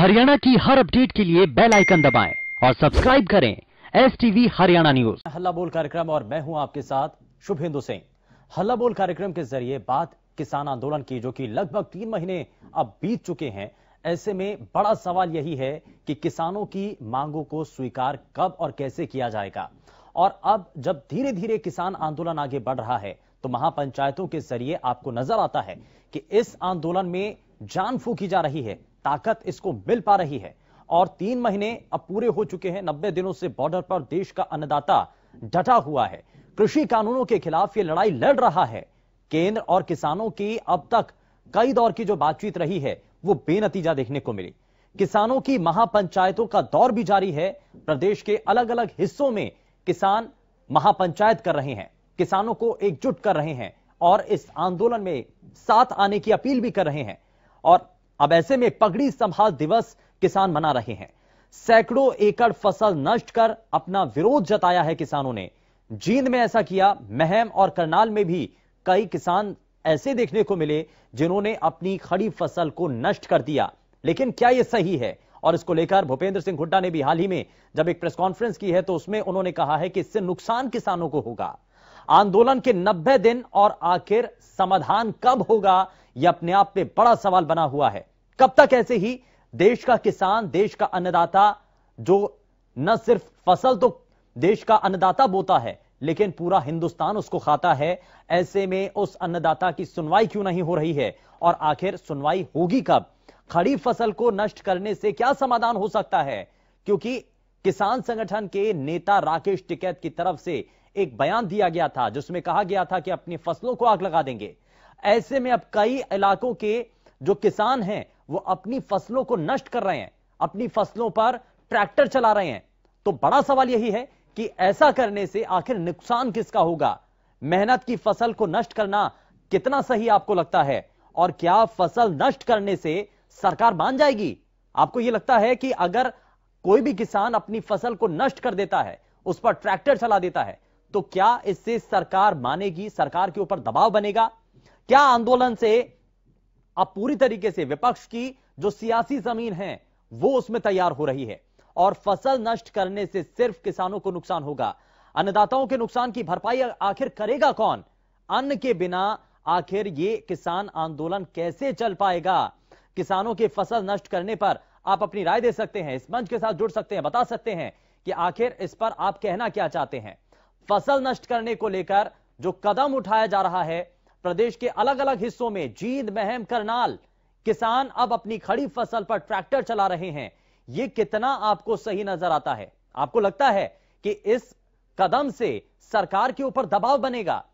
हरियाणा की हर अपडेट के लिए बेल आइकन दबाएं और सब्सक्राइब करें एस टीवी हरियाणा न्यूज हल्ला बोल कार्यक्रम और मैं हूं आपके साथ शुभेंदु सिंह हल्ला बोल कार्यक्रम के जरिए बात किसान आंदोलन की जो कि लगभग तीन महीने अब बीत चुके हैं ऐसे में बड़ा सवाल यही है कि किसानों की मांगों को स्वीकार कब और कैसे किया जाएगा और अब जब धीरे धीरे किसान आंदोलन आगे बढ़ रहा है तो महापंचायतों के जरिए आपको नजर आता है कि इस आंदोलन में जान फूकी जा रही है ताकत इसको मिल पा रही है और तीन महीने अब पूरे हो चुके हैं नब्बे दिनों से बॉर्डर पर देश का अन्नदाता डटा हुआ है कृषि कानूनों के खिलाफ यह लड़ाई लड़ रहा है केंद्र और किसानों की अब तक कई दौर की जो बातचीत रही है वो बेनतीजा देखने को मिली किसानों की महापंचायतों का दौर भी जारी है प्रदेश के अलग अलग हिस्सों में किसान महापंचायत कर रहे हैं किसानों को एकजुट कर रहे हैं और इस आंदोलन में साथ आने की अपील भी कर रहे हैं और अब ऐसे में पगड़ी संभाल दिवस किसान मना रहे हैं सैकड़ों एकड़ फसल नष्ट कर अपना विरोध जताया है किसानों ने जींद में ऐसा किया महम और करनाल में भी कई किसान ऐसे देखने को मिले जिन्होंने अपनी खड़ी फसल को नष्ट कर दिया लेकिन क्या यह सही है और इसको लेकर भूपेंद्र सिंह हुड्डा ने भी हाल ही में जब एक प्रेस कॉन्फ्रेंस की है तो उसमें उन्होंने कहा है कि इससे नुकसान किसानों को होगा आंदोलन के 90 दिन और आखिर समाधान कब होगा यह अपने आप में बड़ा सवाल बना हुआ है कब तक ऐसे ही देश का किसान देश का अन्नदाता जो न सिर्फ फसल तो देश का अन्नदाता बोता है लेकिन पूरा हिंदुस्तान उसको खाता है ऐसे में उस अन्नदाता की सुनवाई क्यों नहीं हो रही है और आखिर सुनवाई होगी कब खरीफ फसल को नष्ट करने से क्या समाधान हो सकता है क्योंकि किसान संगठन के नेता राकेश टिकैत की तरफ से एक बयान दिया गया था जिसमें कहा गया था कि अपनी फसलों को आग लगा देंगे ऐसे में अब कई इलाकों के जो किसान हैं वो अपनी फसलों को नष्ट कर रहे हैं अपनी फसलों पर ट्रैक्टर चला रहे हैं तो बड़ा सवाल यही है कि ऐसा करने से आखिर नुकसान किसका होगा मेहनत की फसल को नष्ट करना कितना सही आपको लगता है और क्या फसल नष्ट करने से सरकार मान जाएगी आपको यह लगता है कि अगर कोई भी किसान अपनी फसल को नष्ट कर देता है उस पर ट्रैक्टर चला देता है तो क्या इससे सरकार मानेगी सरकार के ऊपर दबाव बनेगा क्या आंदोलन से अब पूरी तरीके से विपक्ष की जो सियासी जमीन है वो उसमें तैयार हो रही है और फसल नष्ट करने से सिर्फ किसानों को नुकसान होगा अन्नदाताओं के नुकसान की भरपाई आखिर करेगा कौन अन्न के बिना आखिर ये किसान आंदोलन कैसे चल पाएगा किसानों के फसल नष्ट करने पर आप अपनी राय दे सकते हैं इस मंच के साथ जुड़ सकते हैं बता सकते हैं कि आखिर इस पर आप कहना क्या चाहते हैं फसल नष्ट करने को लेकर जो कदम उठाया जा रहा है प्रदेश के अलग अलग हिस्सों में जींद महम करनाल किसान अब अपनी खड़ी फसल पर ट्रैक्टर चला रहे हैं ये कितना आपको सही नजर आता है आपको लगता है कि इस कदम से सरकार के ऊपर दबाव बनेगा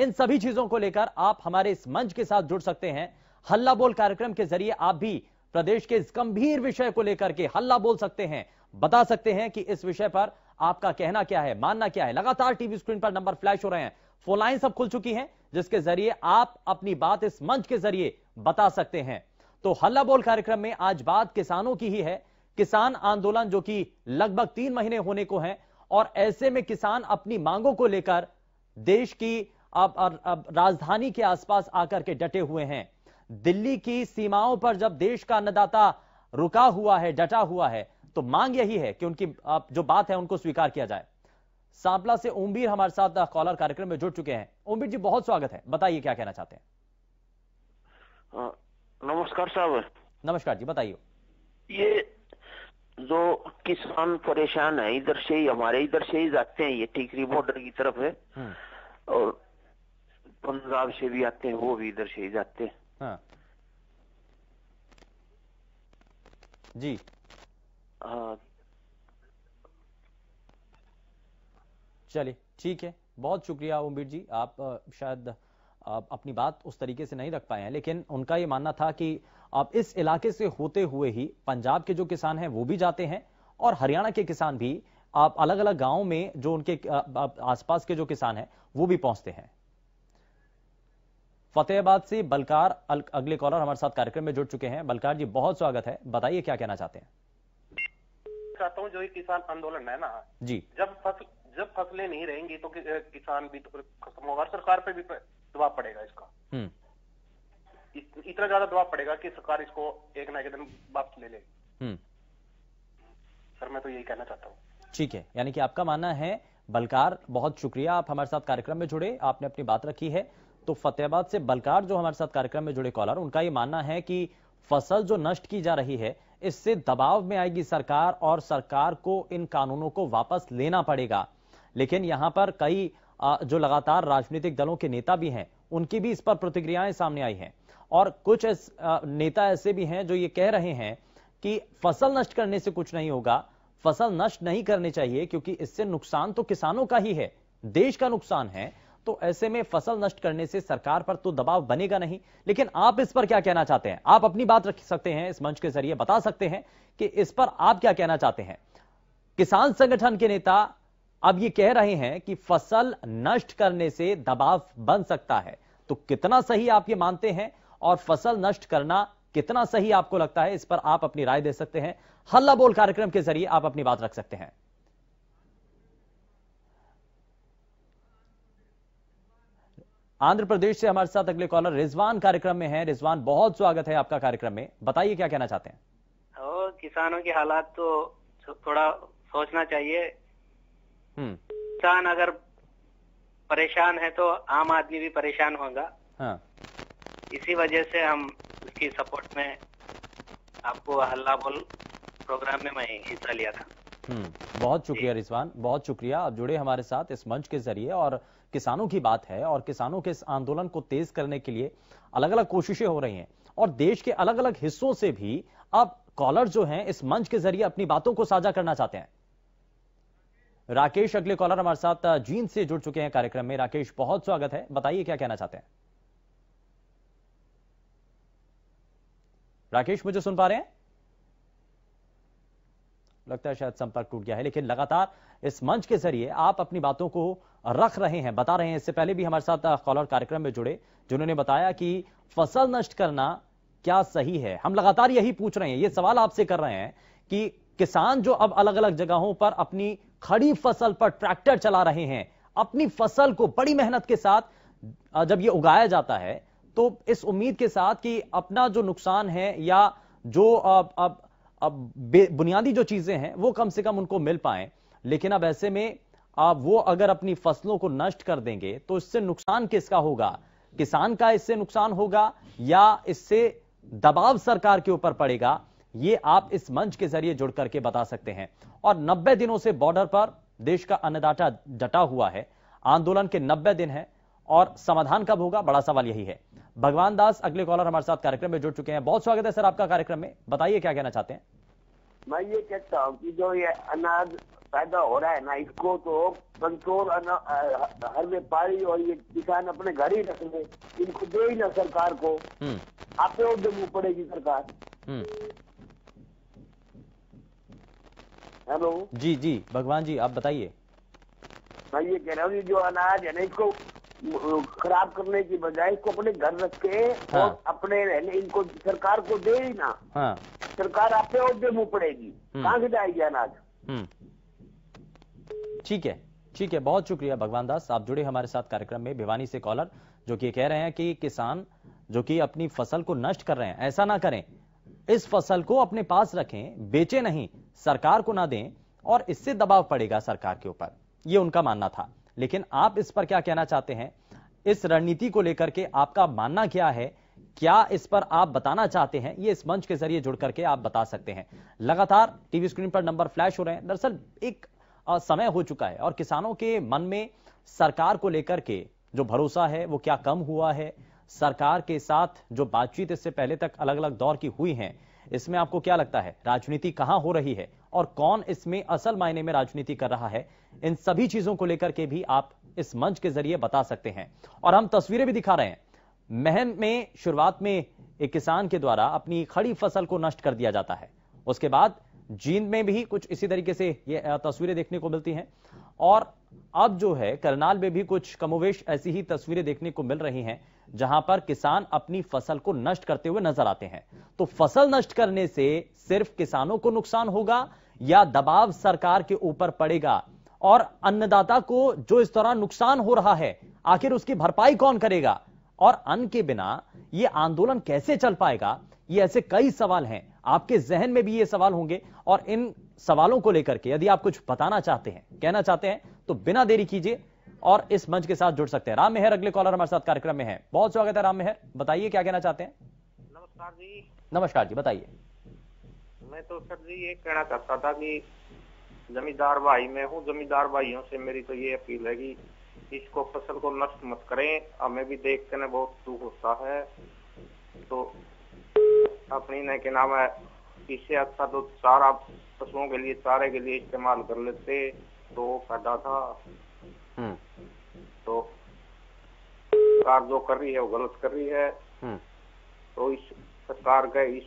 इन सभी चीजों को लेकर आप हमारे इस मंच के साथ जुड़ सकते हैं हल्ला बोल कार्यक्रम के जरिए आप भी प्रदेश के इस गंभीर विषय को लेकर के हल्ला बोल सकते हैं बता सकते हैं कि इस विषय पर आपका कहना क्या है मानना क्या है लगातार टीवी स्क्रीन पर नंबर फ्लैश हो रहे हैं फोन लाइन सब खुल चुकी हैं जिसके जरिए आप अपनी बात इस मंच के जरिए बता सकते हैं तो हल्ला बोल कार्यक्रम में आज बात किसानों की ही है किसान आंदोलन जो कि लगभग तीन महीने होने को है और ऐसे में किसान अपनी मांगों को लेकर देश की अब, अब, राजधानी के आसपास आकर के डटे हुए हैं दिल्ली की सीमाओं पर जब देश का अन्नदाता रुका हुआ है डटा हुआ है तो मांग यही है कि उनकी जो बात है उनको स्वीकार किया जाए सांपला से ओमबीर हमारे साथ कॉलर कार्यक्रम में जुड़ चुके हैं ओमबीर जी बहुत स्वागत है बताइए क्या कहना चाहते हैं नमस्कार साहब नमस्कार जी बताइए ये जो किसान परेशान है इधर से ही हमारे इधर से ही जाते हैं ये टीकरी बॉर्डर की तरफ है हम्म। और पंजाब से भी आते हैं वो भी इधर से ही जाते हैं हाँ। जी हाँ चलिए ठीक है बहुत शुक्रिया उम्मीद जी आप शायद आप अपनी बात उस तरीके से नहीं रख पाए हैं लेकिन उनका ये मानना था कि आप इस इलाके से होते हुए ही पंजाब के जो किसान हैं वो भी जाते हैं और हरियाणा के किसान भी आप अलग अलग गांव में जो उनके आसपास के जो किसान हैं वो भी पहुंचते हैं फतेहाबाद से बलकार अगले कॉलर हमारे साथ कार्यक्रम में जुड़ चुके हैं बलकार जी बहुत स्वागत है बताइए क्या कहना चाहते हैं जो किसान आंदोलन है ना जी जब फसल जब फसलें नहीं रहेंगी तो कि, किसान भी तो खत्म होगा सरकार पे भी दबाव पड़ेगा इसका हम्म। इत, इतना ज्यादा दबाव पड़ेगा कि सरकार इसको एक ना एक दिन वापस ले ले हम्म। सर मैं तो यही कहना चाहता हूँ ठीक है यानी कि आपका मानना है बलकार बहुत शुक्रिया आप हमारे साथ कार्यक्रम में जुड़े आपने अपनी बात रखी है तो फतेहाबाद से बलकार जो हमारे साथ कार्यक्रम में जुड़े कॉलर उनका ये मानना है कि फसल जो नष्ट की जा रही है इससे दबाव में आएगी सरकार और सरकार को इन कानूनों को वापस लेना पड़ेगा लेकिन यहां पर कई जो लगातार राजनीतिक दलों के नेता भी हैं उनकी भी इस पर प्रतिक्रियाएं सामने आई हैं और कुछ इस, नेता ऐसे भी हैं जो ये कह रहे हैं कि फसल नष्ट करने से कुछ नहीं होगा फसल नष्ट नहीं करनी चाहिए क्योंकि इससे नुकसान तो किसानों का ही है देश का नुकसान है तो ऐसे में फसल नष्ट करने से सरकार पर तो दबाव बनेगा नहीं लेकिन आप इस पर क्या कहना चाहते हैं आप अपनी बात रख सकते हैं इस मंच के जरिए बता सकते हैं कि इस पर आप क्या कहना चाहते हैं किसान संगठन के नेता अब ये कह रहे हैं कि फसल नष्ट करने से दबाव बन सकता है तो कितना सही आप ये मानते हैं और फसल नष्ट करना कितना सही आपको लगता है इस पर आप अपनी राय दे सकते हैं हल्ला बोल कार्यक्रम के जरिए आप अपनी बात रख सकते हैं आंध्र प्रदेश से हमारे साथ अगले कॉलर रिजवान कार्यक्रम में है रिजवान बहुत स्वागत है आपका कार्यक्रम में बताइए क्या कहना चाहते हैं और किसानों के हालात तो थोड़ा सोचना चाहिए किसान हम्म। अगर परेशान है तो आम आदमी भी परेशान होगा हाँ। इसी वजह से हम उसकी सपोर्ट में आपको हल्ला बोल प्रोग्राम में मैं हिस्सा लिया था हम्म। बहुत शुक्रिया रिजवान बहुत शुक्रिया आप जुड़े हमारे साथ इस मंच के जरिए और किसानों की बात है और किसानों के इस आंदोलन को तेज करने के लिए अलग अलग कोशिशें हो रही हैं और देश के अलग अलग हिस्सों से भी अब कॉलर जो हैं इस मंच के जरिए अपनी बातों को साझा करना चाहते हैं राकेश अगले कॉलर हमारे साथ जींद से जुड़ चुके हैं कार्यक्रम में राकेश बहुत स्वागत है बताइए क्या कहना चाहते हैं राकेश मुझे सुन पा रहे हैं लगता है शायद संपर्क टूट गया है लेकिन लगातार इस मंच के जरिए आप अपनी बातों को रख रहे हैं बता रहे हैं इससे पहले भी हमारे साथ कॉलर कार्यक्रम में जुड़े जिन्होंने बताया कि फसल नष्ट करना क्या सही है हम लगातार यही पूछ रहे हैं ये सवाल आपसे कर रहे हैं कि किसान जो अब अलग अलग जगहों पर अपनी खड़ी फसल पर ट्रैक्टर चला रहे हैं अपनी फसल को बड़ी मेहनत के साथ जब ये उगाया जाता है तो इस उम्मीद के साथ कि अपना जो नुकसान है या जो अब अब अब बुनियादी जो चीजें हैं वो कम से कम उनको मिल पाए लेकिन अब ऐसे में आप वो अगर अपनी फसलों को नष्ट कर देंगे तो इससे नुकसान किसका होगा किसान का इससे नुकसान होगा या इससे दबाव सरकार के ऊपर पड़ेगा ये आप इस मंच के जरिए जुड़ करके बता सकते हैं और 90 दिनों से बॉर्डर पर देश का अन्नदाता डटा हुआ है आंदोलन के 90 दिन है और समाधान कब होगा बड़ा सवाल यही है भगवान दास अगले कॉलर हमारे साथ कार्यक्रम में जुड़ चुके हैं बहुत स्वागत है सर आपका कार्यक्रम में बताइए क्या कहना चाहते हैं मैं ये कहता हूँ कि जो ये अनाज पैदा हो रहा है ना इसको तो कंट्रोल हर व्यापारी और ये किसान अपने घर ही रख ले इनको दे ही ना सरकार को हम्म। आप जमू पड़ेगी सरकार हम्म। हेलो जी जी भगवान जी आप बताइए भाई ये कह रहा हूँ जो अनाज है ना इसको खराब करने की बजाय इसको अपने घर रख के हाँ। और अपने रहने इनको सरकार को दे ही ना हाँ। सरकार आप पे और दे मुंह पड़ेगी हम्म। कहाँ से जाएगी अनाज हम्म। ठीक है ठीक है बहुत शुक्रिया भगवान दास आप जुड़े हमारे साथ कार्यक्रम में भिवानी से कॉलर जो कि कह रहे हैं कि किसान जो कि अपनी फसल को नष्ट कर रहे हैं ऐसा ना करें इस फसल को अपने पास रखें बेचे नहीं सरकार को ना दें और इससे दबाव पड़ेगा सरकार के ऊपर यह उनका मानना था लेकिन आप इस पर क्या कहना चाहते हैं इस रणनीति को लेकर के आपका मानना क्या है क्या इस पर आप बताना चाहते हैं ये इस मंच के जरिए जुड़ करके आप बता सकते हैं लगातार टीवी स्क्रीन पर नंबर फ्लैश हो रहे हैं दरअसल एक समय हो चुका है और किसानों के मन में सरकार को लेकर के जो भरोसा है वो क्या कम हुआ है सरकार के साथ जो बातचीत इससे पहले तक अलग अलग दौर की हुई है इसमें आपको क्या लगता है राजनीति कहां हो रही है और कौन इसमें असल मायने में राजनीति कर रहा है इन सभी चीजों को लेकर के भी आप इस मंच के जरिए बता सकते हैं और हम तस्वीरें भी दिखा रहे हैं महन में शुरुआत में एक किसान के द्वारा अपनी खड़ी फसल को नष्ट कर दिया जाता है उसके बाद जींद में भी कुछ इसी तरीके से ये तस्वीरें देखने को मिलती हैं और अब जो है करनाल में भी कुछ कमोवेश ऐसी ही तस्वीरें देखने को मिल रही हैं जहां पर किसान अपनी फसल को नष्ट करते हुए नजर आते हैं तो फसल नष्ट करने से सिर्फ किसानों को नुकसान होगा या दबाव सरकार के ऊपर पड़ेगा और अन्नदाता को जो इस दौरान नुकसान हो रहा है आखिर उसकी भरपाई कौन करेगा और अन्न के बिना यह आंदोलन कैसे चल पाएगा ये ऐसे कई सवाल हैं आपके जहन में भी ये सवाल होंगे और इन सवालों को लेकर के यदि आप कुछ बताना चाहते हैं कहना चाहते हैं तो बिना देरी कीजिए और इस मंच के साथ जुड़ सकते हैं राम मेहर अगले कॉलर हमारे साथ कार्यक्रम में है बहुत स्वागत है राम मेहर बताइए क्या कहना चाहते हैं नमस्कार जी नमस्कार जी बताइए मैं तो सर जी ये कहना चाहता था कि जमींदार भाई मैं हूँ जमींदार भाइयों से मेरी तो ये अपील है कि इसको फसल को नष्ट मत करें हमें भी देख ना बहुत दुख होता है तो अपनी ने के नाम है इससे अच्छा तो सारा पशुओं के लिए सारे के लिए इस्तेमाल कर लेते तो फायदा था हम्म। सरकार जो कर रही है वो गलत कर रही है हम्म। तो इस सरकार का इस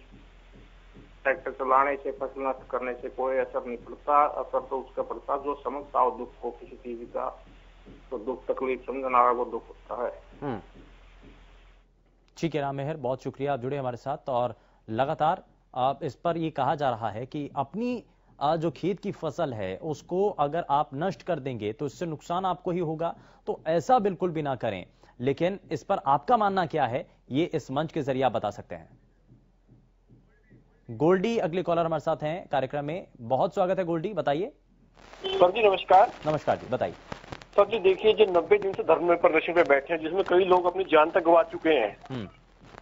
ट्रैक्टर चलाने से फसल नष्ट करने से कोई असर नहीं पड़ता असर तो उसका पड़ता जो समझता हो दुख को किसी चीज का तो दुख तकलीफ समझना वो दुख होता है हम्म। ठीक है राम मेहर बहुत शुक्रिया आप जुड़े हमारे साथ और लगातार आप इस पर ये कहा जा रहा है कि अपनी जो खेत की फसल है उसको अगर आप नष्ट कर देंगे तो इससे नुकसान आपको ही होगा तो ऐसा बिल्कुल भी ना करें लेकिन इस पर आपका मानना क्या है ये इस मंच के जरिए आप बता सकते हैं गोल्डी अगले कॉलर हमारे साथ हैं कार्यक्रम में बहुत स्वागत है गोल्डी बताइए सर जी नमस्कार नमस्कार जी बताइए सर जी देखिए जो नब्बे दिन से धर्म प्रदर्शन पे बैठे हैं जिसमें कई लोग अपनी जान तक गवा चुके हैं हम्म।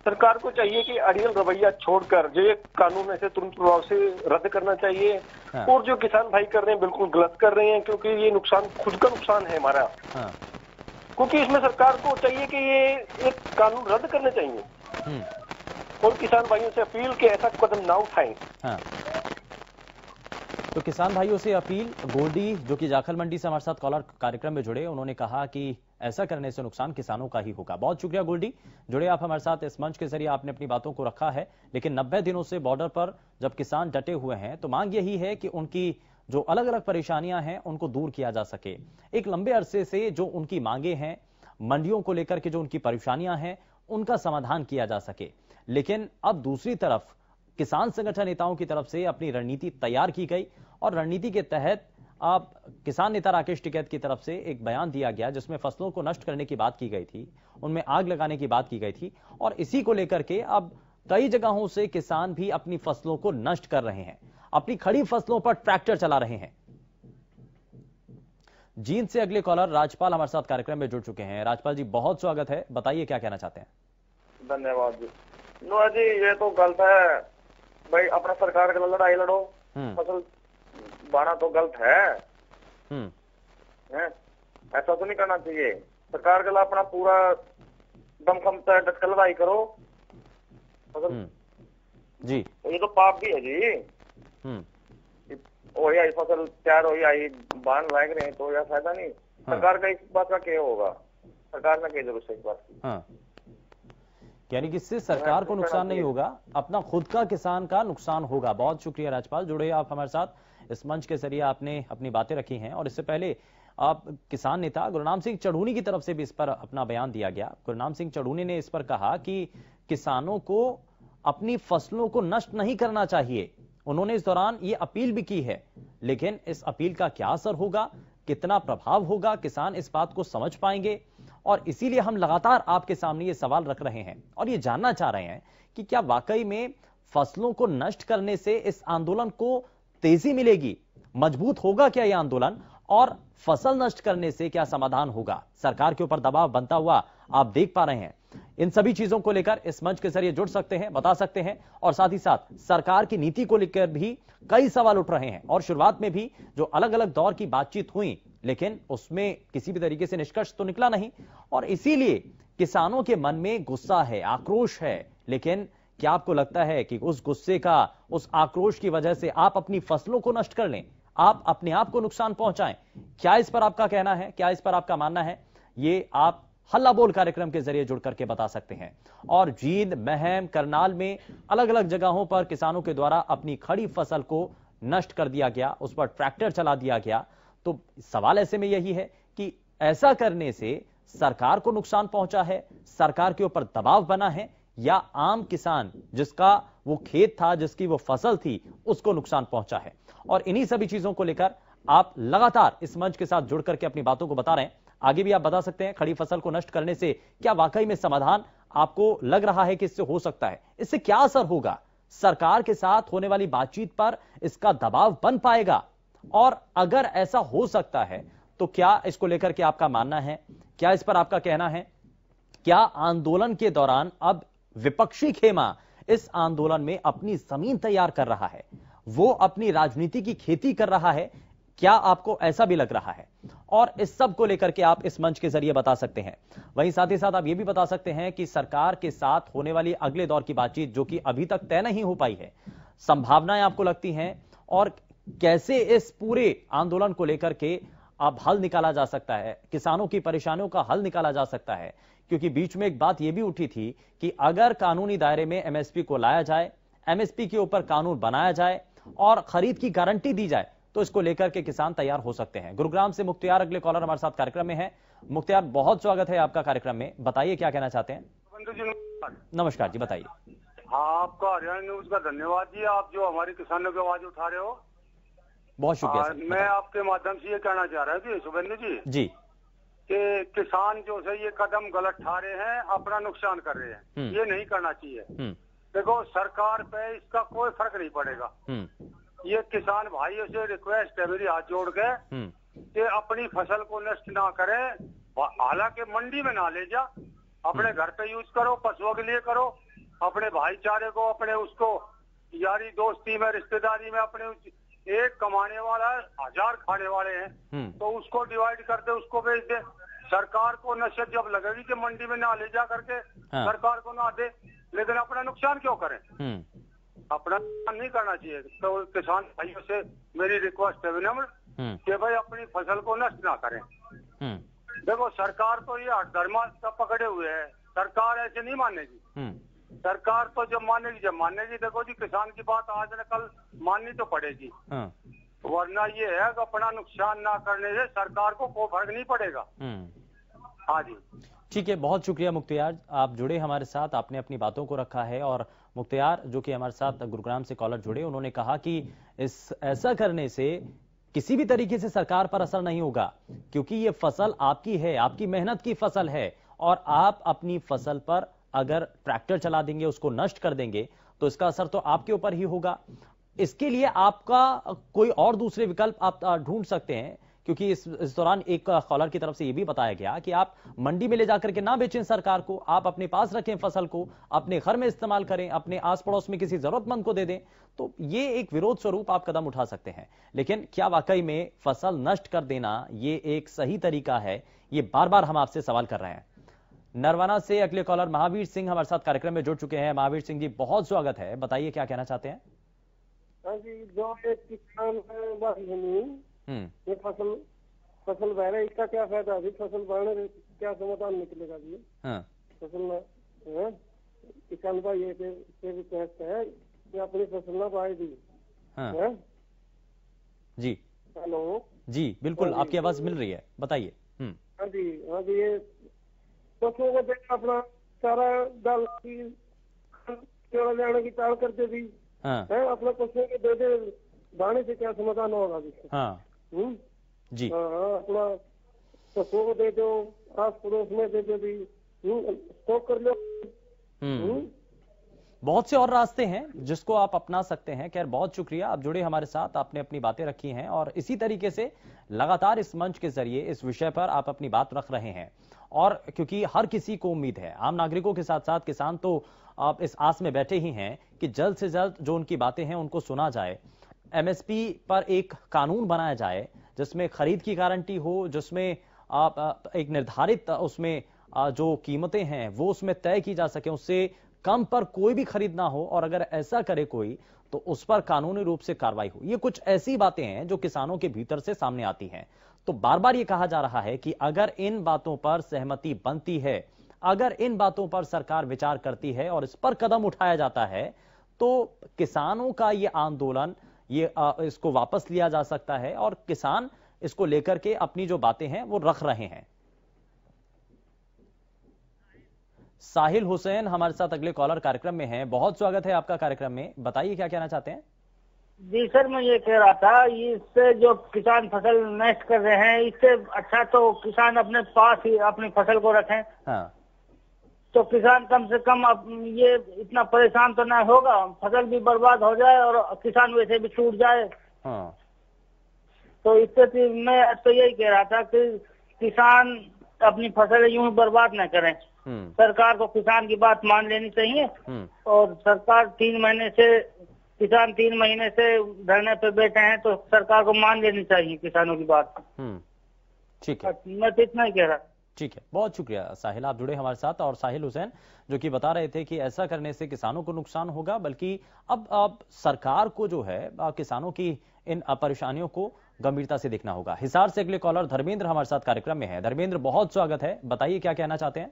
सरकार को चाहिए कि अड़ियल रवैया छोड़कर जो ये कानून ऐसे तुरंत प्रभाव से रद्द करना चाहिए हाँ। और जो किसान भाई कर रहे हैं बिल्कुल गलत कर रहे हैं क्योंकि ये नुकसान खुद का नुकसान है हमारा हाँ। क्योंकि इसमें सरकार को चाहिए कि ये एक कानून रद्द करने चाहिए हम्म। और किसान भाइयों से अपील कि ऐसा कदम ना उठाएं हाँ। तो किसान भाइयों से अपील गोडी जो कि जाखल मंडी से हमारे साथ कॉलर कार्यक्रम में जुड़े उन्होंने कहा कि ऐसा करने से नुकसान किसानों का ही होगा बहुत शुक्रिया गोल्डी जुड़े आप हमारे साथ इस मंच के जरिए आपने अपनी बातों को रखा है लेकिन 90 दिनों से बॉर्डर पर जब किसान डटे हुए हैं तो मांग यही है कि उनकी जो अलग अलग परेशानियां हैं उनको दूर किया जा सके एक लंबे अरसे से जो उनकी मांगे हैं मंडियों को लेकर के जो उनकी परेशानियां हैं उनका समाधान किया जा सके लेकिन अब दूसरी तरफ किसान संगठन नेताओं की तरफ से अपनी रणनीति तैयार की गई और रणनीति के तहत आप किसान नेता राकेश टिकैत की तरफ से एक बयान दिया गया जिसमें फसलों को नष्ट करने की बात की गई थी उनमें आग लगाने की बात की गई थी और इसी को लेकर के अब कई जगहों से किसान भी अपनी फसलों को नष्ट कर रहे हैं अपनी खड़ी फसलों पर ट्रैक्टर चला रहे हैं जींद से अगले कॉलर राजपाल हमारे साथ कार्यक्रम में जुड़ चुके हैं राजपाल जी बहुत स्वागत है बताइए क्या कहना चाहते हैं धन्यवाद जी नो जी ये तो गलत है भाई अपना सरकार के लड़ाई लड़ो हम्म। फसल बाना तो गलत है हम्म। ऐसा तो नहीं करना चाहिए सरकार के अपना पूरा दमखम से डटकर लड़ाई करो फसल हम्म। जी ये तो पाप भी है जी हो हम्म। या फसल तैयार हो या बांध रहे हैं तो या फायदा नहीं हाँ। सरकार का इस बात का क्या होगा सरकार ना कह जरूर से इस बात की हाँ। यानी कि इससे सरकार को नुकसान नहीं होगा अपना खुद का किसान का नुकसान होगा बहुत शुक्रिया राजपाल जुड़े आप हमारे साथ इस मंच के जरिए आपने अपनी बातें रखी हैं और इससे पहले आप किसान नेता गुरुनाम सिंह चढ़ूनी की तरफ से भी इस पर अपना बयान दिया गया गुरुनाम सिंह चढ़ूनी ने इस पर कहा कि किसानों को अपनी फसलों को नष्ट नहीं करना चाहिए उन्होंने इस दौरान ये अपील भी की है लेकिन इस अपील का क्या असर होगा कितना प्रभाव होगा किसान इस बात को समझ पाएंगे और इसीलिए हम लगातार आपके सामने ये सवाल रख रहे हैं और ये जानना चाह रहे हैं कि क्या वाकई में फसलों को नष्ट करने से इस आंदोलन को तेजी मिलेगी मजबूत होगा क्या यह आंदोलन और फसल नष्ट करने से क्या समाधान होगा सरकार के ऊपर दबाव बनता हुआ आप देख पा रहे हैं इन सभी चीजों को लेकर इस मंच के जरिए जुड़ सकते हैं बता सकते हैं और साथ ही साथ सरकार की नीति को लेकर भी कई सवाल उठ रहे हैं और शुरुआत में भी जो अलग अलग दौर की बातचीत हुई लेकिन उसमें किसी भी तरीके से निष्कर्ष तो निकला नहीं और इसीलिए किसानों के मन में गुस्सा है आक्रोश है लेकिन क्या आपको लगता है कि उस गुस्से का उस आक्रोश की वजह से आप अपनी फसलों को नष्ट कर लें आप अपने आप को नुकसान पहुंचाएं क्या इस पर आपका कहना है क्या इस पर आपका मानना है ये आप हल्ला बोल कार्यक्रम के जरिए जुड़ करके बता सकते हैं और जींद महम करनाल में अलग अलग जगहों पर किसानों के द्वारा अपनी खड़ी फसल को नष्ट कर दिया गया उस पर ट्रैक्टर चला दिया गया तो सवाल ऐसे में यही है कि ऐसा करने से सरकार को नुकसान पहुंचा है सरकार के ऊपर दबाव बना है या आम किसान जिसका वो खेत था जिसकी वो फसल थी उसको नुकसान पहुंचा है और इन्हीं सभी चीजों को लेकर आप लगातार इस मंच के साथ जुड़ करके अपनी बातों को बता रहे हैं आगे भी आप बता सकते हैं खड़ी फसल को नष्ट करने से क्या वाकई में समाधान आपको लग रहा है कि इससे हो सकता है इससे क्या असर होगा सरकार के साथ होने वाली बातचीत पर इसका दबाव बन पाएगा और अगर ऐसा हो सकता है तो क्या इसको लेकर के आपका मानना है क्या इस पर आपका कहना है क्या आंदोलन के दौरान अब विपक्षी खेमा इस आंदोलन में अपनी जमीन तैयार कर रहा है वो अपनी राजनीति की खेती कर रहा है क्या आपको ऐसा भी लग रहा है और इस सब को लेकर के आप इस मंच के जरिए बता सकते हैं वहीं साथ ही साथ आप ये भी बता सकते हैं कि सरकार के साथ होने वाली अगले दौर की बातचीत जो कि अभी तक तय नहीं हो पाई है संभावनाएं आपको लगती हैं और कैसे इस पूरे आंदोलन को लेकर के अब हल निकाला जा सकता है किसानों की परेशानियों का हल निकाला जा सकता है क्योंकि बीच में एक बात यह भी उठी थी कि अगर कानूनी दायरे में एमएसपी को लाया जाए एमएसपी के ऊपर कानून बनाया जाए और खरीद की गारंटी दी जाए तो इसको लेकर के किसान तैयार हो सकते हैं गुरुग्राम से मुख्तियार अगले कॉलर हमारे साथ कार्यक्रम में है मुख्तियार बहुत स्वागत है आपका कार्यक्रम में बताइए क्या कहना चाहते हैं नमस्कार जी बताइए आपका हरियाणा न्यूज का धन्यवाद जी आप जो हमारे किसानों की आवाज उठा रहे हो बहुत शुक्रिया मैं आपके माध्यम से ये कहना चाह रहा हूँ शुभेंद्र जी जी कि किसान जो है ये कदम गलत ठा रहे हैं अपना नुकसान कर रहे हैं हम्म। ये नहीं करना चाहिए हम्म। देखो सरकार पे इसका कोई फर्क नहीं पड़ेगा हम्म। ये किसान भाइयों से रिक्वेस्ट है मेरी हाथ जोड़ के हम्म। कि अपनी फसल को नष्ट ना करें हालांकि मंडी में ना ले जा अपने हम्म। घर पे यूज करो पशुओं के लिए करो अपने भाईचारे को अपने उसको यारी दोस्ती में रिश्तेदारी में अपने एक कमाने वाला हजार खाने वाले हैं तो उसको डिवाइड कर दे उसको भेज दे सरकार को नशे जब लगेगी कि मंडी में ना ले जा करके हाँ। सरकार को ना दे लेकिन अपना नुकसान क्यों करें हम्म। अपना नुकसान नहीं करना चाहिए तो किसान भाइयों से मेरी रिक्वेस्ट है विनम्र हम्म। कि भाई अपनी फसल को नष्ट ना करें हम्म। देखो सरकार तो ये धर्मा सब पकड़े हुए है सरकार ऐसे नहीं मानेगी सरकार तो जब मानेगी जब मानेगी देखो जी किसान की बात आज न कल माननी तो पड़ेगी हाँ। वरना ये है कि अपना नुकसान ना करने से सरकार को कोई फर्क नहीं पड़ेगा हाँ जी ठीक है बहुत शुक्रिया मुख्तियार आप जुड़े हमारे साथ आपने अपनी बातों को रखा है और मुख्तियार जो कि हमारे साथ गुरुग्राम से कॉलर जुड़े उन्होंने कहा कि इस ऐसा करने से किसी भी तरीके से सरकार पर असर नहीं होगा क्योंकि ये फसल आपकी है आपकी मेहनत की फसल है और आप अपनी फसल पर अगर ट्रैक्टर चला देंगे उसको नष्ट कर देंगे तो इसका असर तो आपके ऊपर ही होगा इसके लिए आपका कोई और दूसरे विकल्प आप ढूंढ सकते हैं क्योंकि इस इस दौरान एक कॉलर की तरफ से यह भी बताया गया कि आप मंडी में ले जाकर के ना बेचें सरकार को आप अपने पास रखें फसल को अपने घर में इस्तेमाल करें अपने आस पड़ोस में किसी जरूरतमंद को दे दें तो ये एक विरोध स्वरूप आप कदम उठा सकते हैं लेकिन क्या वाकई में फसल नष्ट कर देना ये एक सही तरीका है ये बार बार हम आपसे सवाल कर रहे हैं नरवाना से अगले कॉलर महावीर सिंह हमारे साथ कार्यक्रम में जुड़ चुके हैं महावीर सिंह जी बहुत स्वागत है बताइए क्या कहना चाहते हैं हाँ जी जो एक किसान है हम्म। ये फसल फसल बह रही इसका क्या फायदा अभी फसल बहने क्या समाधान निकलेगा जी हाँ। फसल हाँ, किसान भाई ये से भी कहते हैं कि अपनी फसल ना बाहर दी हाँ। जी हेलो जी बिल्कुल आपकी आवाज मिल रही है बताइए हम्म। हाँ जी हाँ जी ये पशुओं को देखा अपना सारा डाल की चला जाने की चाल करते दी हाँ। अपना पशुओं को दे दे दाने से क्या समाधान होगा जी हाँ हम्म? जी हाँ, हाँ, अपना दे दो आस पड़ोस में दे दो भी हम्म, स्टॉक कर लो हम्म। बहुत से और रास्ते हैं जिसको आप अपना सकते हैं खैर बहुत शुक्रिया आप जुड़े हमारे साथ आपने अपनी बातें रखी हैं और इसी तरीके से लगातार इस मंच के जरिए इस विषय पर आप अपनी बात रख रहे हैं और क्योंकि हर किसी को उम्मीद है आम नागरिकों के साथ साथ किसान तो आप इस आस में बैठे ही हैं कि जल्द से जल्द जो उनकी बातें हैं उनको सुना जाए एमएसपी पर एक कानून बनाया जाए जिसमें खरीद की गारंटी हो जिसमें आप एक निर्धारित उसमें जो कीमतें हैं वो उसमें तय की जा सके उससे कम पर कोई भी खरीद ना हो और अगर ऐसा करे कोई तो उस पर कानूनी रूप से कार्रवाई हो ये कुछ ऐसी बातें हैं जो किसानों के भीतर से सामने आती हैं तो बार बार ये कहा जा रहा है कि अगर इन बातों पर सहमति बनती है अगर इन बातों पर सरकार विचार करती है और इस पर कदम उठाया जाता है तो किसानों का यह आंदोलन ये आ, इसको वापस लिया जा सकता है और किसान इसको लेकर के अपनी जो बातें हैं वो रख रहे हैं साहिल हुसैन हमारे साथ अगले कॉलर कार्यक्रम में हैं बहुत स्वागत है आपका कार्यक्रम में बताइए क्या कहना चाहते हैं जी सर मैं ये कह रहा था इससे जो किसान फसल नष्ट कर रहे हैं इससे अच्छा तो किसान अपने पास ही अपनी फसल को रखें हाँ। तो किसान कम से कम अब ये इतना परेशान तो ना होगा फसल भी बर्बाद हो जाए और किसान वैसे भी छूट जाए हाँ। तो इससे तो मैं तो यही कह रहा था कि किसान अपनी फसल यूं बर्बाद न करें हम्म। सरकार को किसान की बात मान लेनी चाहिए हम्म। और सरकार तीन महीने से किसान तीन महीने से धरने पे बैठे हैं तो सरकार को मान लेनी चाहिए किसानों की बात हम्म। ठीक है मैं तो इतना ही कह रहा ठीक है बहुत शुक्रिया साहिल आप जुड़े हमारे साथ और साहिल हुसैन जो कि बता रहे थे कि ऐसा करने से किसानों को नुकसान होगा बल्कि अब अब सरकार को जो है किसानों की इन परेशानियों को गंभीरता से देखना होगा हिसार से अगले कॉलर धर्मेंद्र हमारे साथ कार्यक्रम में है धर्मेंद्र बहुत स्वागत है बताइए क्या कहना चाहते हैं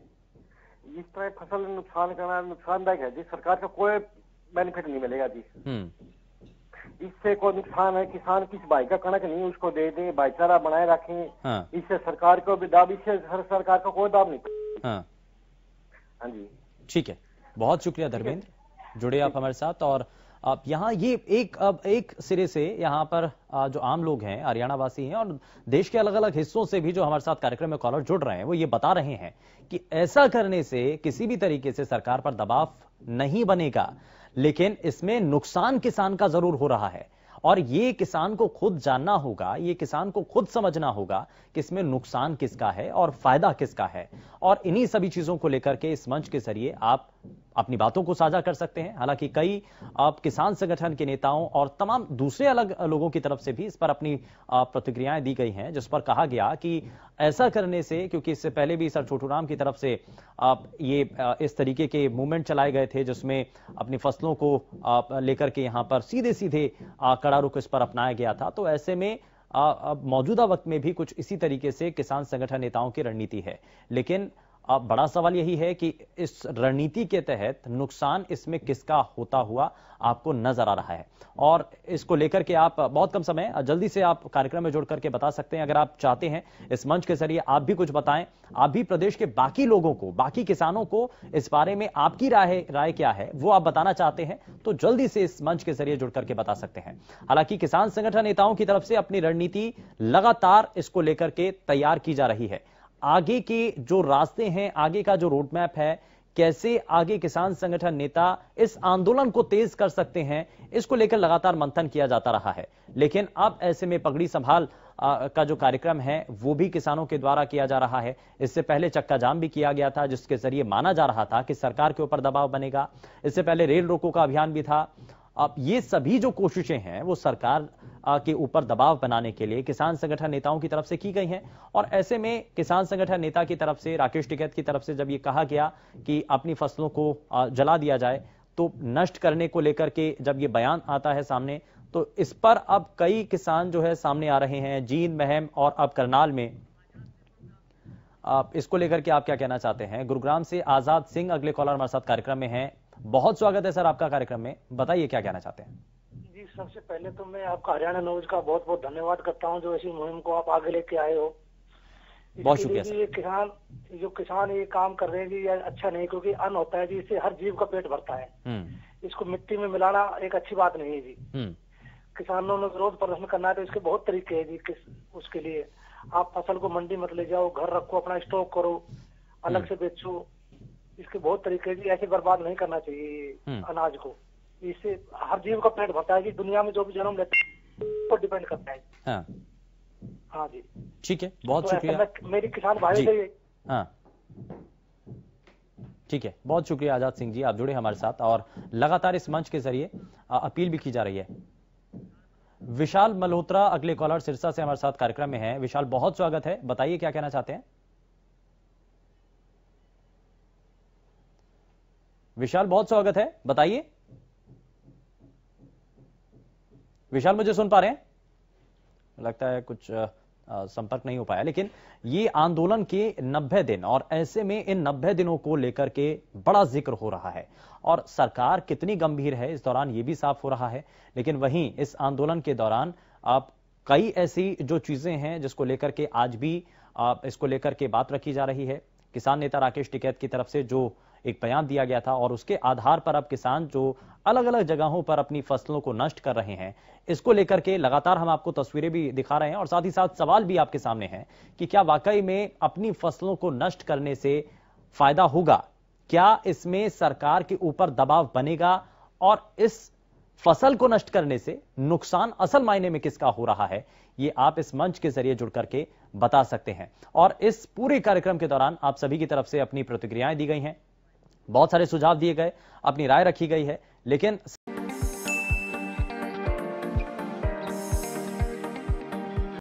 इस तरह फसल नुकसान करना नुकसानदायक है जी सरकार का कोई बेनिफिट नहीं मिलेगा जी हम्म। इससे कोई नुकसान है किसान किस भाई का कणक नहीं उसको दे दे भाईचारा बनाए रखे हाँ। इससे सरकार को भी दाब इससे हर सरकार का को कोई दाब नहीं हाँ, हाँ जी ठीक है बहुत शुक्रिया धर्मेंद्र जुड़े आप हमारे साथ और आप यहाँ ये एक अब एक सिरे से यहाँ पर जो आम लोग हैं हरियाणा वासी हैं और देश के अलग अलग हिस्सों से भी जो हमारे साथ कार्यक्रम में कॉलर जुड़ रहे हैं वो ये बता रहे हैं कि ऐसा करने से किसी भी तरीके से सरकार पर दबाव नहीं बनेगा लेकिन इसमें नुकसान किसान का जरूर हो रहा है और ये किसान को खुद जानना होगा ये किसान को खुद समझना होगा कि इसमें नुकसान किसका है और फायदा किसका है और इन्हीं सभी चीजों को लेकर के इस मंच के जरिए आप अपनी बातों को साझा कर सकते हैं हालांकि कई आप किसान संगठन के नेताओं और तमाम दूसरे अलग लोगों की तरफ से भी इस पर अपनी प्रतिक्रियाएं दी गई हैं जिस पर कहा गया कि ऐसा करने से क्योंकि इससे पहले भी सर राम की तरफ से आप ये इस तरीके के मूवमेंट चलाए गए थे जिसमें अपनी फसलों को लेकर के यहां पर सीधे सीधे कड़ा रुख इस पर अपनाया गया था तो ऐसे में मौजूदा वक्त में भी कुछ इसी तरीके से किसान संगठन नेताओं की रणनीति है लेकिन अब बड़ा सवाल यही है कि इस रणनीति के तहत नुकसान इसमें किसका होता हुआ आपको नजर आ रहा है और इसको लेकर के आप बहुत कम समय जल्दी से आप कार्यक्रम में जुड़ करके बता सकते हैं अगर आप चाहते हैं इस मंच के जरिए आप भी कुछ बताएं आप भी प्रदेश के बाकी लोगों को बाकी किसानों को इस बारे में आपकी राय राय क्या है वो आप बताना चाहते हैं तो जल्दी से इस मंच के जरिए जुड़ करके बता सकते हैं हालांकि किसान संगठन नेताओं की तरफ से अपनी रणनीति लगातार इसको लेकर के तैयार की जा रही है आगे के जो रास्ते हैं आगे का जो रोड मैप है कैसे आगे किसान संगठन नेता इस आंदोलन को तेज कर सकते हैं इसको लेकर लगातार मंथन किया जाता रहा है लेकिन अब ऐसे में पगड़ी संभाल का जो कार्यक्रम है वो भी किसानों के द्वारा किया जा रहा है इससे पहले चक्का जाम भी किया गया था जिसके जरिए माना जा रहा था कि सरकार के ऊपर दबाव बनेगा इससे पहले रेल रोको का अभियान भी था अब ये सभी जो कोशिशें हैं वो सरकार के ऊपर दबाव बनाने के लिए किसान संगठन नेताओं की तरफ से की गई हैं और ऐसे में किसान संगठन नेता की तरफ से राकेश टिकैत की तरफ से जब ये कहा गया कि अपनी फसलों को जला दिया जाए तो नष्ट करने को लेकर के जब ये बयान आता है सामने तो इस पर अब कई किसान जो है सामने आ रहे हैं जींद महम और अब करनाल में आप इसको लेकर के आप क्या कहना चाहते हैं गुरुग्राम से आजाद सिंह अगले कॉलर हमारे साथ कार्यक्रम में हैं बहुत स्वागत है सर आपका कार्यक्रम में बताइए क्या कहना चाहते हैं जी सबसे पहले तो मैं आपका हरियाणा न्यूज का बहुत बहुत धन्यवाद करता हूँ जो ऐसी मुहिम को आप आगे लेके आए हो बहुत शुक्रिया ये किसान जो किसान ये काम कर रहे हैं जी ये अच्छा नहीं क्योंकि अन्न होता है जी इससे हर जीव का पेट भरता है हम्म। इसको मिट्टी में मिलाना एक अच्छी बात नहीं है जी हम्म। किसानों ने विरोध प्रदर्शन करना है तो इसके बहुत तरीके हैं जी किस उसके लिए आप फसल को मंडी मत तो ले जाओ घर रखो अपना स्टॉक करो अलग हम्म। से बेचो इसके बहुत तरीके से ऐसे बर्बाद नहीं करना चाहिए हम्म। अनाज को इससे हर जीव का पेट भरता है कि दुनिया में जो भी जन्म लेते हैं पर डिपेंड करता है हाँ, हाँ जी ठीक है बहुत तो शुक्रिया मेरी किसान भाई से हाँ ठीक है बहुत शुक्रिया आजाद सिंह जी आप जुड़े हमारे साथ और लगातार इस मंच के जरिए अपील भी की जा रही है विशाल मल्होत्रा अगले कॉलर सिरसा से हमारे साथ कार्यक्रम में है विशाल बहुत स्वागत है बताइए क्या कहना चाहते हैं विशाल बहुत स्वागत है बताइए विशाल मुझे सुन पा रहे हैं लगता है कुछ संपर्क नहीं हो पाया लेकिन ये आंदोलन के 90 दिन और ऐसे में इन 90 दिनों को लेकर के बड़ा जिक्र हो रहा है और सरकार कितनी गंभीर है इस दौरान ये भी साफ हो रहा है लेकिन वहीं इस आंदोलन के दौरान आप कई ऐसी जो चीजें हैं जिसको लेकर के आज भी आप इसको लेकर के बात रखी जा रही है किसान नेता राकेश टिकैत की तरफ से जो एक बयान दिया गया था और उसके आधार पर अब किसान जो अलग अलग जगहों पर अपनी फसलों को नष्ट कर रहे हैं इसको लेकर के लगातार हम आपको तस्वीरें भी दिखा रहे हैं और साथ ही साथ सवाल भी आपके सामने हैं कि क्या वाकई में अपनी फसलों को नष्ट करने से फायदा होगा क्या इसमें सरकार के ऊपर दबाव बनेगा और इस फसल को नष्ट करने से नुकसान असल मायने में किसका हो रहा है ये आप इस मंच के जरिए जुड़ करके बता सकते हैं और इस पूरे कार्यक्रम के दौरान आप सभी की तरफ से अपनी प्रतिक्रियाएं दी गई हैं बहुत सारे सुझाव दिए गए अपनी राय रखी गई है लेकिन